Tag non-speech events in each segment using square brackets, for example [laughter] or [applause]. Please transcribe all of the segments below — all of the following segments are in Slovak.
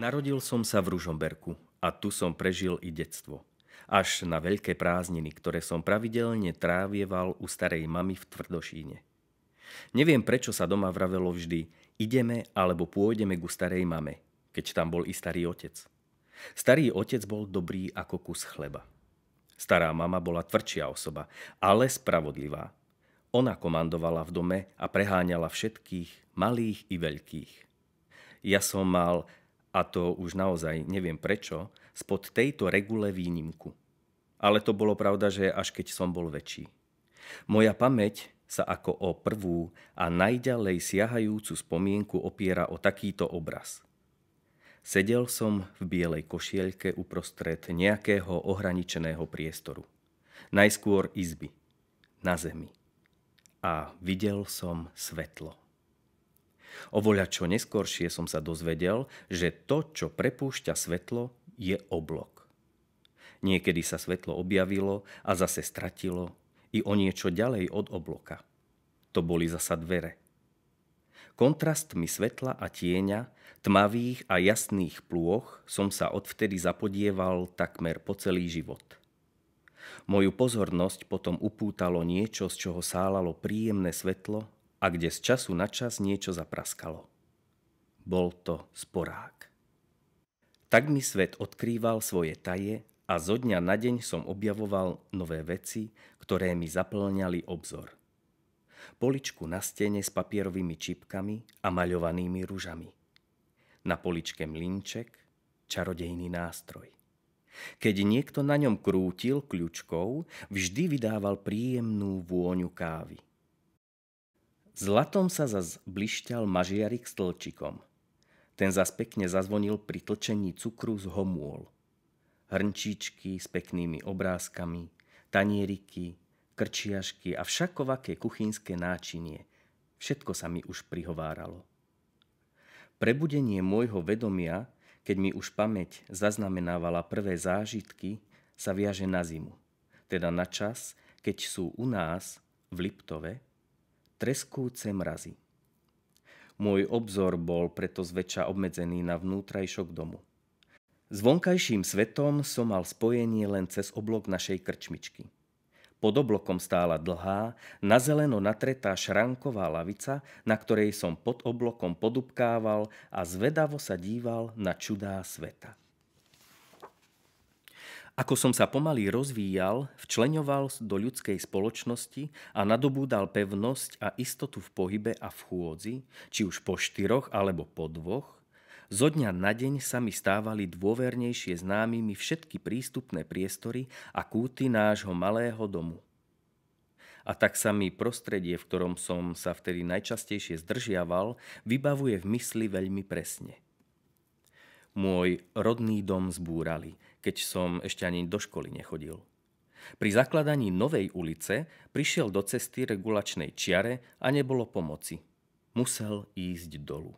Narodil som sa v Ružomberku a tu som prežil i detstvo. Až na veľké prázdniny, ktoré som pravidelne trávieval u starej mamy v Tvrdošíne. Neviem, prečo sa doma vravelo vždy, ideme alebo pôjdeme ku starej mame, keď tam bol i starý otec. Starý otec bol dobrý ako kus chleba. Stará mama bola tvrdšia osoba, ale spravodlivá. Ona komandovala v dome a preháňala všetkých, malých i veľkých. Ja som mal a to už naozaj neviem prečo, spod tejto regule výnimku. Ale to bolo pravda, že až keď som bol väčší. Moja pamäť sa ako o prvú a najďalej siahajúcu spomienku opiera o takýto obraz. Sedel som v bielej košielke uprostred nejakého ohraničeného priestoru. Najskôr izby. Na zemi. A videl som svetlo. Ovoľa čo neskoršie som sa dozvedel, že to, čo prepúšťa svetlo, je oblok. Niekedy sa svetlo objavilo a zase stratilo i o niečo ďalej od obloka. To boli zasa dvere. Kontrastmi svetla a tieňa, tmavých a jasných plôch som sa odvtedy zapodieval takmer po celý život. Moju pozornosť potom upútalo niečo, z čoho sálalo príjemné svetlo a kde z času na čas niečo zapraskalo. Bol to sporák. Tak mi svet odkrýval svoje taje a zo dňa na deň som objavoval nové veci, ktoré mi zaplňali obzor. Poličku na stene s papierovými čipkami a maľovanými ružami. Na poličke mlinček, čarodejný nástroj. Keď niekto na ňom krútil kľúčkou, vždy vydával príjemnú vôňu kávy – Zlatom sa zas blišťal mažiarik s tlčikom. Ten zas pekne zazvonil pri tlčení cukru z homôl. Hrnčíčky s peknými obrázkami, tanieriky, krčiašky a všakovaké kuchynské náčinie. Všetko sa mi už prihováralo. Prebudenie môjho vedomia, keď mi už pamäť zaznamenávala prvé zážitky, sa viaže na zimu. Teda na čas, keď sú u nás v Liptove treskúce mrazy. Môj obzor bol preto zväčša obmedzený na vnútrajšok domu. S vonkajším svetom som mal spojenie len cez oblok našej krčmičky. Pod oblokom stála dlhá, na zeleno natretá šranková lavica, na ktorej som pod oblokom podupkával a zvedavo sa díval na čudá sveta. Ako som sa pomaly rozvíjal, včleňoval do ľudskej spoločnosti a nadobúdal pevnosť a istotu v pohybe a v chôdzi, či už po štyroch alebo po dvoch, zo dňa na deň sa mi stávali dôvernejšie známymi všetky prístupné priestory a kúty nášho malého domu. A tak sa mi prostredie, v ktorom som sa vtedy najčastejšie zdržiaval, vybavuje v mysli veľmi presne – môj rodný dom zbúrali, keď som ešte ani do školy nechodil. Pri zakladaní novej ulice prišiel do cesty regulačnej čiare a nebolo pomoci. Musel ísť dolu.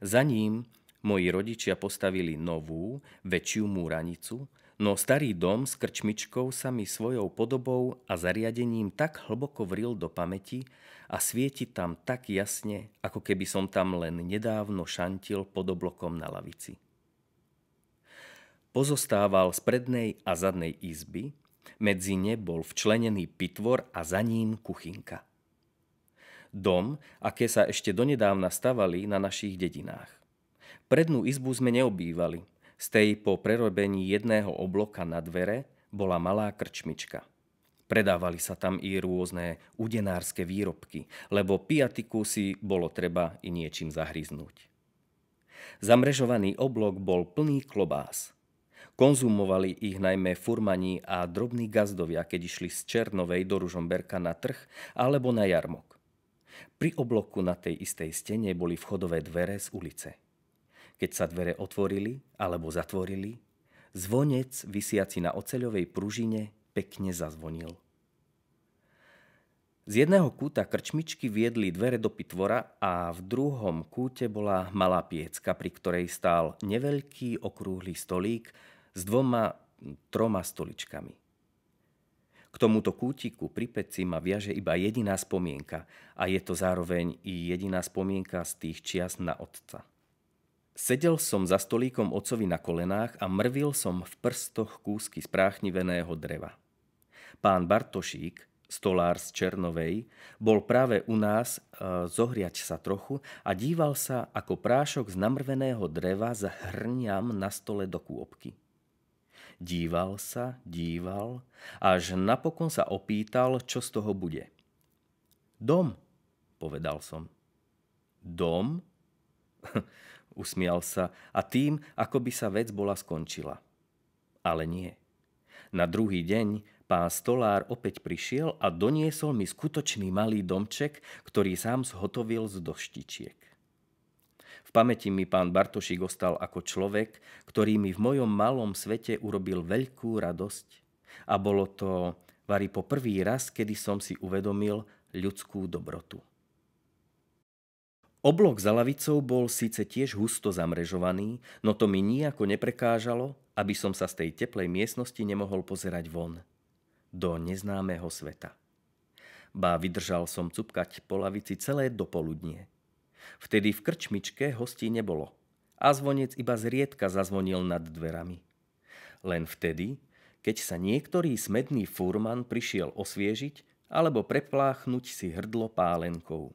Za ním moji rodičia postavili novú, väčšiu múranicu, no starý dom s krčmičkou sa mi svojou podobou a zariadením tak hlboko vril do pamäti a svieti tam tak jasne, ako keby som tam len nedávno šantil pod oblokom na lavici. Pozostával z prednej a zadnej izby, medzi ne bol včlenený pitvor a za ním kuchynka. Dom, aké sa ešte donedávna stavali na našich dedinách. Prednú izbu sme neobývali, z tej po prerobení jedného obloka na dvere bola malá krčmička. Predávali sa tam i rôzne udenárske výrobky, lebo piatiku si bolo treba i niečím zahryznúť. Zamrežovaný oblok bol plný klobás – Konzumovali ich najmä furmani a drobní gazdovia, keď išli z Černovej do Ružomberka na trh alebo na jarmok. Pri obloku na tej istej stene boli vchodové dvere z ulice. Keď sa dvere otvorili alebo zatvorili, zvonec vysiaci na oceľovej pružine pekne zazvonil. Z jedného kúta krčmičky viedli dvere do pitvora a v druhom kúte bola malá piecka, pri ktorej stál neveľký okrúhly stolík s dvoma, troma stoličkami. K tomuto kútiku pri peci ma viaže iba jediná spomienka a je to zároveň i jediná spomienka z tých čias na otca. Sedel som za stolíkom ocovi na kolenách a mrvil som v prstoch kúsky spráchniveného dreva. Pán Bartošík, stolár z Černovej, bol práve u nás e, zohriať sa trochu a díval sa, ako prášok z namrveného dreva zhrňam na stole do kôpky. Díval sa, díval, až napokon sa opýtal, čo z toho bude. Dom, povedal som. Dom? [laughs] usmial sa a tým, ako by sa vec bola skončila. Ale nie. Na druhý deň pán stolár opäť prišiel a doniesol mi skutočný malý domček, ktorý sám zhotovil z doštičiek. V pamäti mi pán Bartošik ostal ako človek, ktorý mi v mojom malom svete urobil veľkú radosť. A bolo to vari po prvý raz, kedy som si uvedomil ľudskú dobrotu. Oblok za lavicou bol síce tiež husto zamrežovaný, no to mi nijako neprekážalo, aby som sa z tej teplej miestnosti nemohol pozerať von. Do neznámeho sveta. Bá vydržal som cupkať po lavici celé dopoludnie. Vtedy v krčmičke hostí nebolo a zvonec iba zriedka zazvonil nad dverami. Len vtedy, keď sa niektorý smedný furman prišiel osviežiť alebo prepláchnuť si hrdlo pálenkou.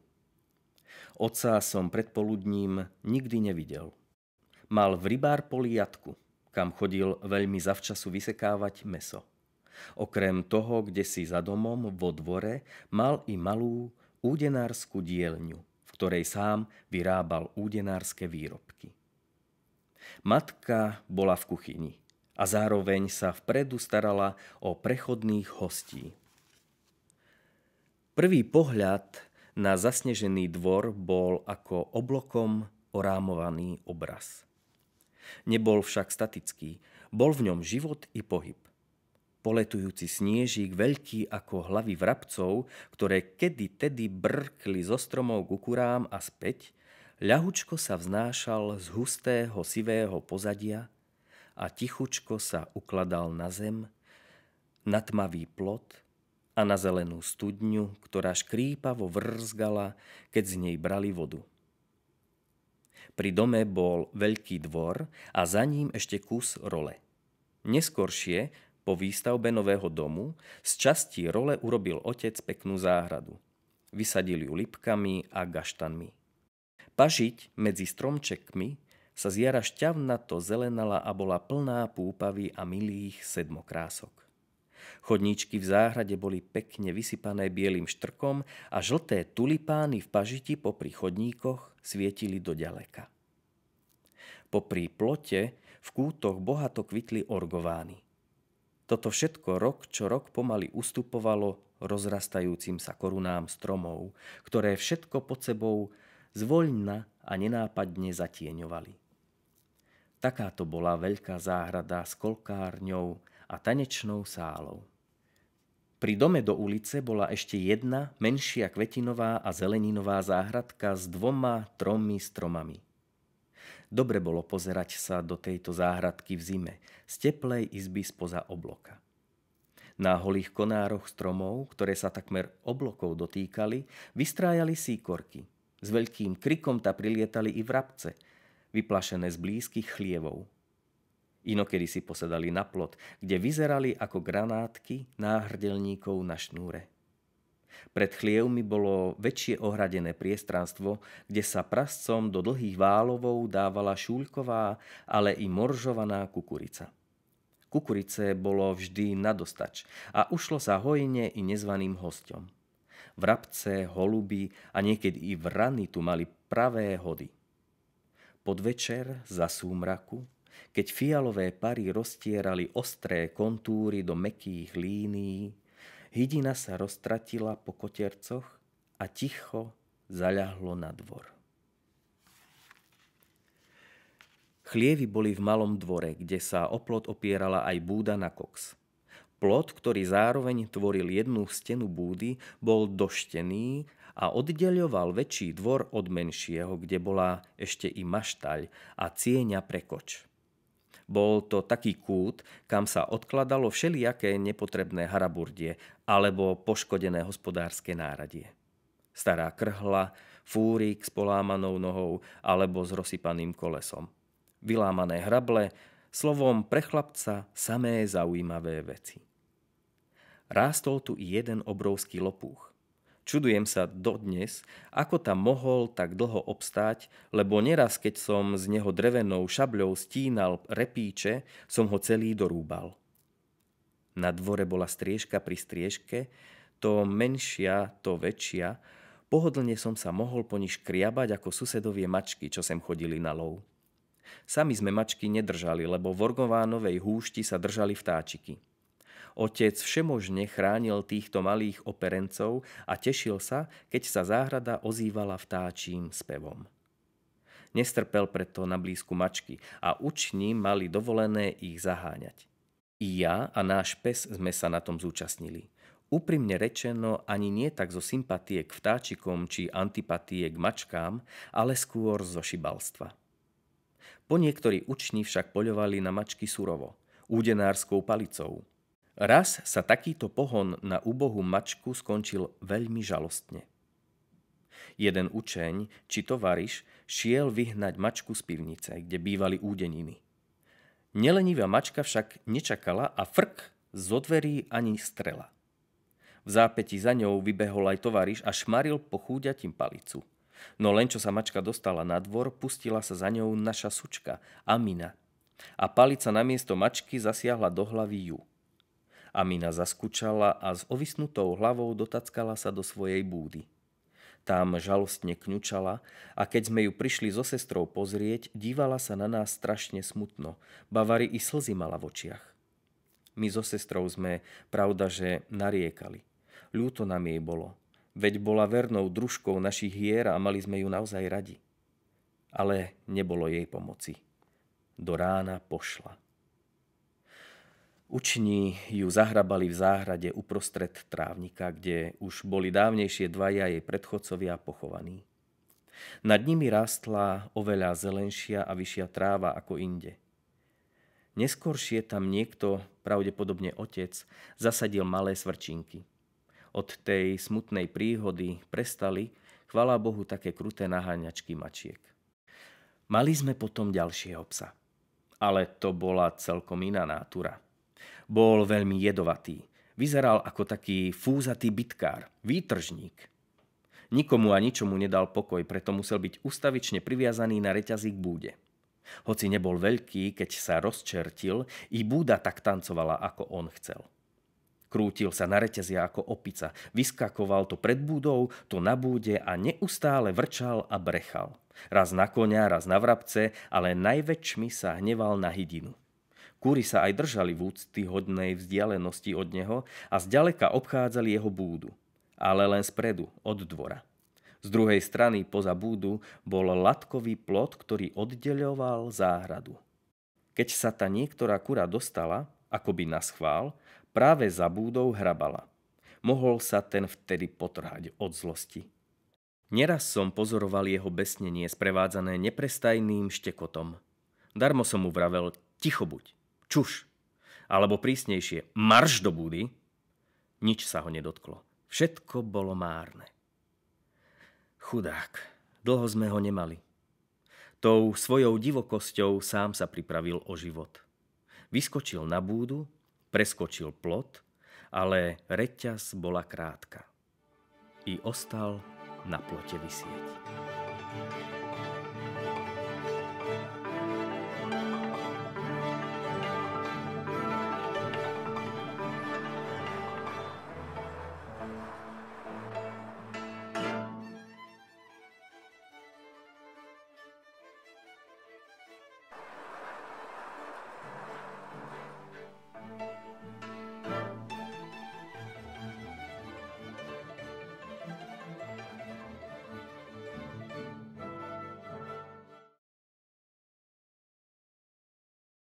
Oca som predpoludním nikdy nevidel. Mal v rybár poliadku, kam chodil veľmi zavčasu vysekávať meso. Okrem toho, kde si za domom vo dvore, mal i malú údenárskú dielňu, v ktorej sám vyrábal údenárske výrobky. Matka bola v kuchyni a zároveň sa vpredu starala o prechodných hostí. Prvý pohľad na zasnežený dvor bol ako oblokom orámovaný obraz. Nebol však statický, bol v ňom život i pohyb. Poletujúci sniežík veľký ako hlavy vrabcov, ktoré kedy tedy brkli zo stromov k kurám a späť, ľahučko sa vznášal z hustého sivého pozadia a tichučko sa ukladal na zem, na tmavý plot – a na zelenú studňu, ktorá škrípavo vrzgala, keď z nej brali vodu. Pri dome bol veľký dvor a za ním ešte kus role. Neskoršie, po výstavbe nového domu, z časti role urobil otec peknú záhradu. Vysadil ju lipkami a gaštanmi. Pažiť medzi stromčekmi sa z jara šťavnato zelenala a bola plná púpavy a milých sedmokrások. Chodníčky v záhrade boli pekne vysypané bielým štrkom a žlté tulipány v pažiti popri chodníkoch svietili do ďaleka. Popri plote v kútoch bohato kvitli orgovány. Toto všetko rok čo rok pomaly ustupovalo rozrastajúcim sa korunám stromov, ktoré všetko pod sebou zvoľna a nenápadne zatieňovali. Takáto bola veľká záhrada s kolkárňou, a tanečnou sálou. Pri dome do ulice bola ešte jedna menšia kvetinová a zeleninová záhradka s dvoma, tromi stromami. Dobre bolo pozerať sa do tejto záhradky v zime, z teplej izby spoza obloka. Na holých konároch stromov, ktoré sa takmer oblokov dotýkali, vystrájali síkorky. S veľkým krikom ta prilietali i vrabce, vyplašené z blízkych chlievov – Inokedy si posedali na plot, kde vyzerali ako granátky náhrdelníkov na šnúre. Pred chlievmi bolo väčšie ohradené priestranstvo, kde sa prascom do dlhých válovov dávala šúľková, ale i moržovaná kukurica. Kukurice bolo vždy nadostač a ušlo sa hojne i nezvaným hostom. Vrabce, holuby a niekedy i vrany tu mali pravé hody. Pod večer za súmraku keď fialové pary roztierali ostré kontúry do mekých línií, hydina sa roztratila po kotercoch a ticho zaľahlo na dvor. Chlievy boli v malom dvore, kde sa o plot opierala aj búda na koks. Plot, ktorý zároveň tvoril jednu stenu búdy, bol doštený a oddeľoval väčší dvor od menšieho, kde bola ešte i maštaľ a cieňa pre koč. Bol to taký kút, kam sa odkladalo všelijaké nepotrebné haraburdie alebo poškodené hospodárske náradie. Stará krhla, fúrik s polámanou nohou alebo s rozsypaným kolesom. Vylámané hrable, slovom pre chlapca samé zaujímavé veci. Rástol tu i jeden obrovský lopúch. Čudujem sa dodnes, ako tam mohol tak dlho obstáť, lebo neraz, keď som z neho drevenou šabľou stínal repíče, som ho celý dorúbal. Na dvore bola striežka pri striežke, to menšia, to väčšia, pohodlne som sa mohol po nich kriabať ako susedovie mačky, čo sem chodili na lov. Sami sme mačky nedržali, lebo v Orgovánovej húšti sa držali vtáčiky. Otec všemožne chránil týchto malých operencov a tešil sa, keď sa záhrada ozývala vtáčím spevom. Nestrpel preto na blízku mačky a učni mali dovolené ich zaháňať. I ja a náš pes sme sa na tom zúčastnili. Úprimne rečeno ani nie tak zo sympatie k vtáčikom či antipatie k mačkám, ale skôr zo šibalstva. Po niektorí učni však poľovali na mačky surovo, údenárskou palicou, Raz sa takýto pohon na úbohu mačku skončil veľmi žalostne. Jeden učeň či tovariš šiel vyhnať mačku z pivnice, kde bývali údeniny. Nelenivá mačka však nečakala a frk zo dverí ani strela. V zápäti za ňou vybehol aj tovariš a šmaril po chúďatím palicu. No len čo sa mačka dostala na dvor, pustila sa za ňou naša sučka, Amina. A palica na miesto mačky zasiahla do hlavy ju. Amina zaskučala a s ovisnutou hlavou dotackala sa do svojej búdy. Tam žalostne kňučala a keď sme ju prišli so sestrou pozrieť, dívala sa na nás strašne smutno. Bavary i slzy mala v očiach. My so sestrou sme, pravda, že nariekali. Ľúto nám jej bolo. Veď bola vernou družkou našich hier a mali sme ju naozaj radi. Ale nebolo jej pomoci. Do rána pošla. Učni ju zahrabali v záhrade uprostred trávnika, kde už boli dávnejšie dvaja jej predchodcovia pochovaní. Nad nimi rástla oveľa zelenšia a vyššia tráva ako inde. Neskoršie tam niekto, pravdepodobne otec, zasadil malé svrčinky. Od tej smutnej príhody prestali, chvala Bohu, také kruté naháňačky mačiek. Mali sme potom ďalšieho psa. Ale to bola celkom iná nátura. Bol veľmi jedovatý. Vyzeral ako taký fúzatý bitkár, výtržník. Nikomu a ničomu nedal pokoj, preto musel byť ustavične priviazaný na reťazí k búde. Hoci nebol veľký, keď sa rozčertil, i búda tak tancovala, ako on chcel. Krútil sa na reťazia ako opica, vyskakoval to pred búdou, to na búde a neustále vrčal a brechal. Raz na konia, raz na vrabce, ale najväčšmi sa hneval na hydinu. Kúry sa aj držali v úctyhodnej vzdialenosti od neho a zďaleka obchádzali jeho búdu, ale len spredu, od dvora. Z druhej strany poza búdu bol latkový plot, ktorý oddeľoval záhradu. Keď sa tá niektorá kura dostala, akoby na schvál, práve za búdou hrabala. Mohol sa ten vtedy potrhať od zlosti. Neraz som pozoroval jeho besnenie sprevádzané neprestajným štekotom. Darmo som mu vravel, ticho buď čuš, alebo prísnejšie, marš do búdy. nič sa ho nedotklo. Všetko bolo márne. Chudák, dlho sme ho nemali. Tou svojou divokosťou sám sa pripravil o život. Vyskočil na búdu, preskočil plot, ale reťaz bola krátka. I ostal na plote vysieť.